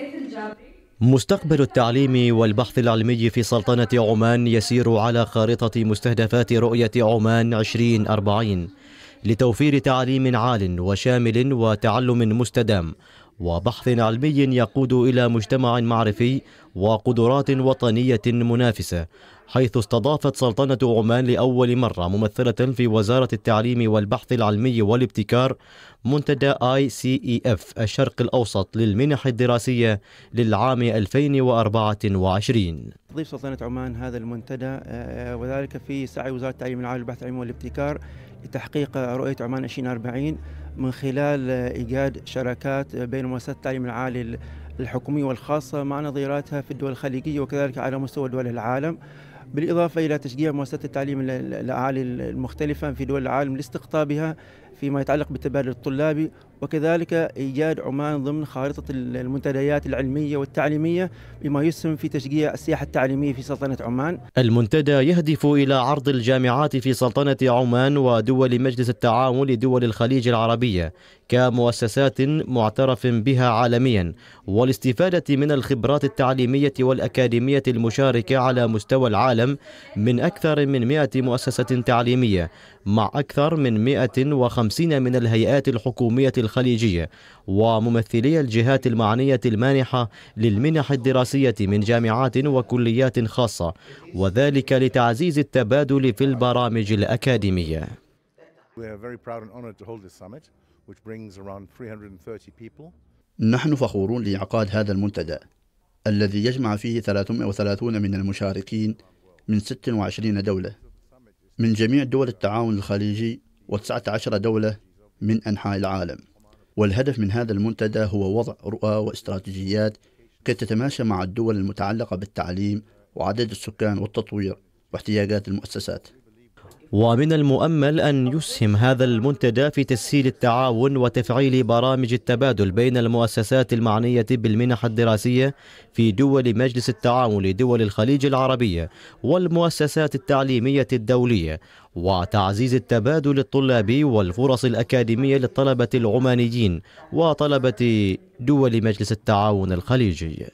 سيف الجابري مستقبل التعليم والبحث العلمي في سلطنة عمان يسير على خارطة مستهدفات رؤية عمان 2040 لتوفير تعليم عال وشامل وتعلم مستدام وبحث علمي يقود إلى مجتمع معرفي وقدرات وطنية منافسة حيث استضافت سلطنة عمان لأول مرة ممثلة في وزارة التعليم والبحث العلمي والابتكار منتدى آي سي إي إف الشرق الأوسط للمنح الدراسية للعام 2024 تضيف سلطنة عمان هذا المنتدى آه، آه، وذلك في سعي وزارة التعليم العالي والبحث العلمي والابتكار لتحقيق رؤية عمان 2040 من خلال إيجاد شراكات بين مؤسسات التعليم العالي الحكومية والخاصة مع نظيراتها في الدول الخليجية وكذلك على مستوى دول العالم بالإضافة إلى تشجيع مؤسسات التعليم العالي المختلفة في دول العالم لاستقطابها فيما يتعلق بالتبادل الطلابي وكذلك إيجاد عمان ضمن خارطة المنتديات العلمية والتعليمية بما يسهم في تشجيع السياحة التعليمية في سلطنة عمان المنتدى يهدف إلى عرض الجامعات في سلطنة عمان ودول مجلس التعاون لدول الخليج العربية كمؤسسات معترف بها عالميا والاستفادة من الخبرات التعليمية والأكاديمية المشاركة على مستوى العالم من أكثر من 100 مؤسسة تعليمية مع أكثر من 150 50 من الهيئات الحكومية الخليجية وممثلي الجهات المعنية المانحة للمنح الدراسية من جامعات وكليات خاصة وذلك لتعزيز التبادل في البرامج الأكاديمية نحن فخورون لعقاد هذا المنتدى الذي يجمع فيه 330 من المشاركين من 26 دولة من جميع دول التعاون الخليجي و19 دولة من أنحاء العالم والهدف من هذا المنتدى هو وضع رؤى واستراتيجيات كي تتماشى مع الدول المتعلقة بالتعليم وعدد السكان والتطوير واحتياجات المؤسسات ومن المؤمل أن يسهم هذا المنتدى في تسهيل التعاون وتفعيل برامج التبادل بين المؤسسات المعنية بالمنح الدراسية في دول مجلس التعاون لدول الخليج العربية والمؤسسات التعليمية الدولية وتعزيز التبادل الطلابي والفرص الأكاديمية للطلبة العمانيين وطلبة دول مجلس التعاون الخليجي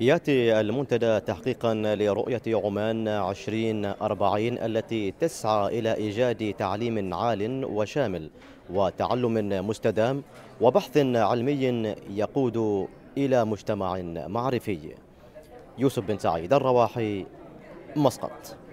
ياتي المنتدى تحقيقا لرؤيه عمان 2040 التي تسعى الى ايجاد تعليم عال وشامل وتعلم مستدام وبحث علمي يقود الى مجتمع معرفي. يوسف بن سعيد الرواحي مسقط